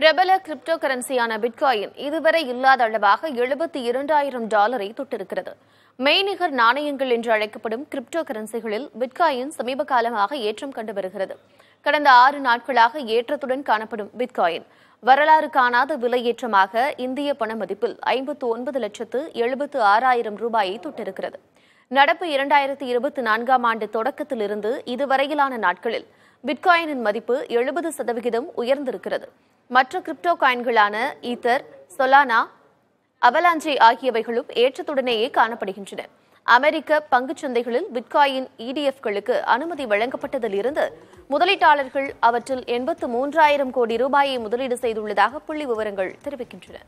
பிரபல crypto கரன்சியான bitcoin இதுவரை இல்லாத அளவாக எழுபத்தி இரண்டாயிரம் டாலரை தொட்டிருக்கிறது மெய்நிகர் நாணயங்கள் என்று அழைக்கப்படும் கிரிப்டோ கரன்சிகளில் பிட்காயின் சமீப காலமாக ஏற்றம் கண்டு வருகிறது கடந்த ஆறு நாட்களாக ஏற்றத்துடன் காணப்படும் பிட்காயின் வரலாறு காணாத விலையேற்றமாக இந்திய பண மதிப்பில் ஐம்பத்து ஒன்பது லட்சத்து எழுபத்து ஆறாயிரம் ரூபாயை தொட்டிருக்கிறது நடப்பு இரண்டாயிரத்தி இருபத்தி நான்காம் ஆண்டு தொடக்கத்திலிருந்து இதுவரையிலான நாட்களில் பிட்காயினின் மதிப்பு எழுபது சதவிகிதம் உயர்ந்திருக்கிறது மற்ற கிரிப்டோ காயின்களான ஈத்தர் சொலானா அவலாஞ்சி ஆகியவைகளும் ஏற்றத்துடனேயே காணப்படுகின்றன அமெரிக்க சந்தைகளில் பிட்காயின் இடிஎஃப்களுக்கு e அனுமதி வழங்கப்பட்டதிலிருந்து முதலீட்டாளர்கள் அவற்றில் எண்பத்து மூன்றாயிரம் கோடி ரூபாயை முதலீடு செய்துள்ளதாக புள்ளி விவரங்கள் தெரிவிக்கின்றன